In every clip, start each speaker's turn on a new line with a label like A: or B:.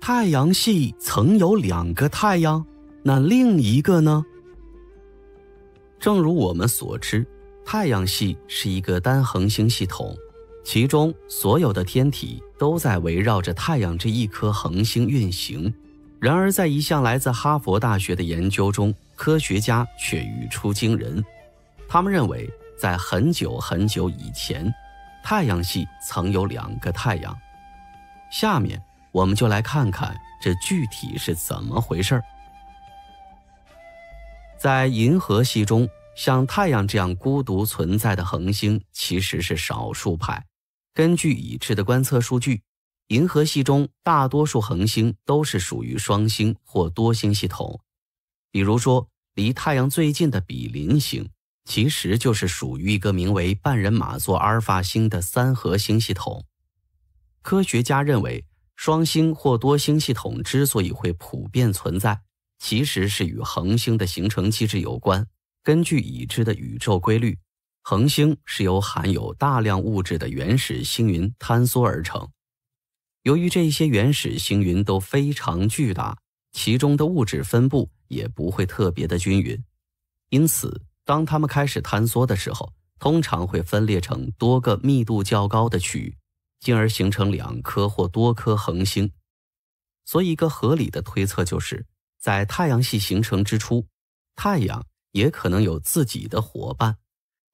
A: 太阳系曾有两个太阳，那另一个呢？正如我们所知，太阳系是一个单恒星系统，其中所有的天体都在围绕着太阳这一颗恒星运行。然而，在一项来自哈佛大学的研究中，科学家却语出惊人，他们认为在很久很久以前，太阳系曾有两个太阳。下面。我们就来看看这具体是怎么回事儿。在银河系中，像太阳这样孤独存在的恒星其实是少数派。根据已知的观测数据，银河系中大多数恒星都是属于双星或多星系统。比如说，离太阳最近的比邻星，其实就是属于一个名为半人马座阿尔法星的三合星系统。科学家认为。双星或多星系统之所以会普遍存在，其实是与恒星的形成机制有关。根据已知的宇宙规律，恒星是由含有大量物质的原始星云坍缩而成。由于这些原始星云都非常巨大，其中的物质分布也不会特别的均匀，因此，当它们开始坍缩的时候，通常会分裂成多个密度较高的区域。进而形成两颗或多颗恒星，所以一个合理的推测就是在太阳系形成之初，太阳也可能有自己的伙伴，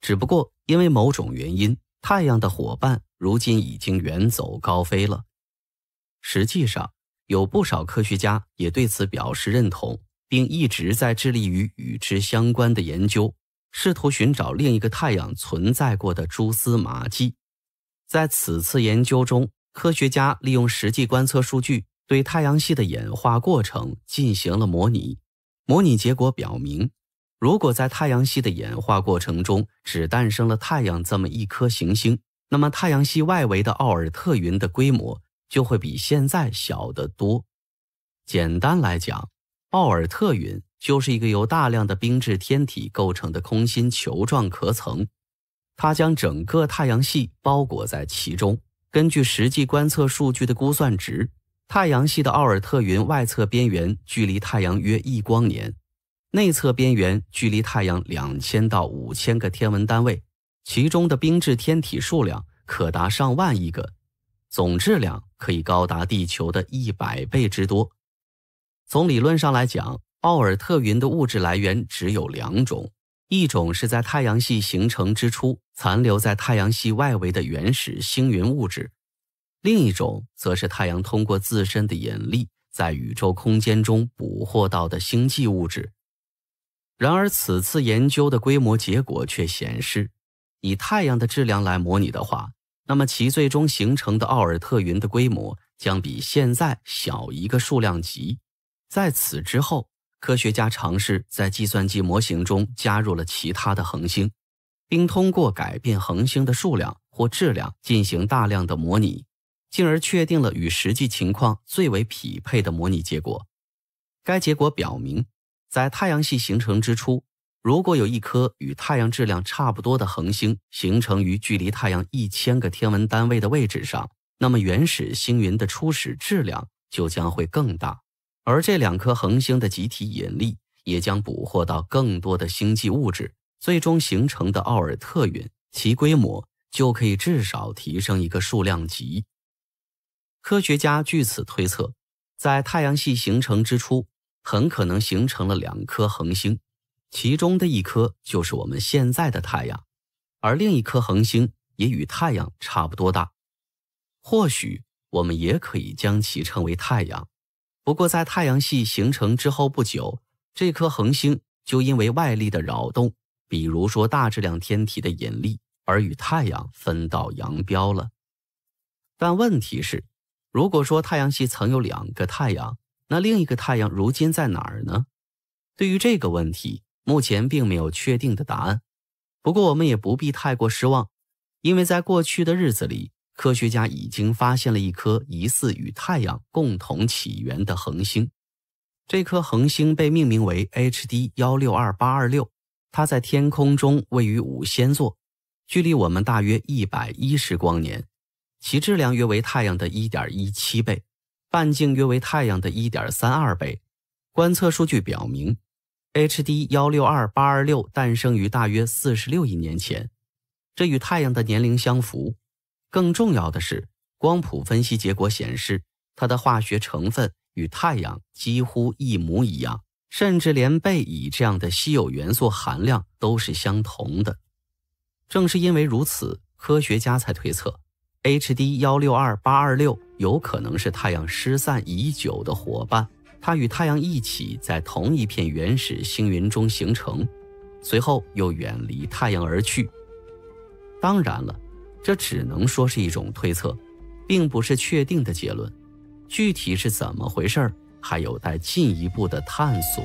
A: 只不过因为某种原因，太阳的伙伴如今已经远走高飞了。实际上，有不少科学家也对此表示认同，并一直在致力于与之相关的研究，试图寻找另一个太阳存在过的蛛丝马迹。在此次研究中，科学家利用实际观测数据对太阳系的演化过程进行了模拟。模拟结果表明，如果在太阳系的演化过程中只诞生了太阳这么一颗行星，那么太阳系外围的奥尔特云的规模就会比现在小得多。简单来讲，奥尔特云就是一个由大量的冰质天体构成的空心球状壳层。它将整个太阳系包裹在其中。根据实际观测数据的估算值，太阳系的奥尔特云外侧边缘距离太阳约一光年，内侧边缘距离太阳两千到五千个天文单位。其中的冰质天体数量可达上万亿个，总质量可以高达地球的一百倍之多。从理论上来讲，奥尔特云的物质来源只有两种。一种是在太阳系形成之初残留在太阳系外围的原始星云物质，另一种则是太阳通过自身的引力在宇宙空间中捕获到的星际物质。然而，此次研究的规模结果却显示，以太阳的质量来模拟的话，那么其最终形成的奥尔特云的规模将比现在小一个数量级。在此之后。科学家尝试在计算机模型中加入了其他的恒星，并通过改变恒星的数量或质量进行大量的模拟，进而确定了与实际情况最为匹配的模拟结果。该结果表明，在太阳系形成之初，如果有一颗与太阳质量差不多的恒星形成于距离太阳一千个天文单位的位置上，那么原始星云的初始质量就将会更大。而这两颗恒星的集体引力也将捕获到更多的星际物质，最终形成的奥尔特云，其规模就可以至少提升一个数量级。科学家据此推测，在太阳系形成之初，很可能形成了两颗恒星，其中的一颗就是我们现在的太阳，而另一颗恒星也与太阳差不多大，或许我们也可以将其称为太阳。不过，在太阳系形成之后不久，这颗恒星就因为外力的扰动，比如说大质量天体的引力，而与太阳分道扬镳了。但问题是，如果说太阳系曾有两个太阳，那另一个太阳如今在哪儿呢？对于这个问题，目前并没有确定的答案。不过，我们也不必太过失望，因为在过去的日子里。科学家已经发现了一颗疑似与太阳共同起源的恒星，这颗恒星被命名为 H D 幺六二八二六，它在天空中位于五仙座，距离我们大约一百一十光年，其质量约为太阳的1.17倍，半径约为太阳的1.32倍。观测数据表明，H D 幺六二八二六诞生于大约四十六亿年前，这与太阳的年龄相符。更重要的是，光谱分析结果显示，它的化学成分与太阳几乎一模一样，甚至连钡、乙这样的稀有元素含量都是相同的。正是因为如此，科学家才推测，HD 162826有可能是太阳失散已久的伙伴。它与太阳一起在同一片原始星云中形成，随后又远离太阳而去。当然了。这只能说是一种推测，并不是确定的结论。具体是怎么回事还有待进一步的探索。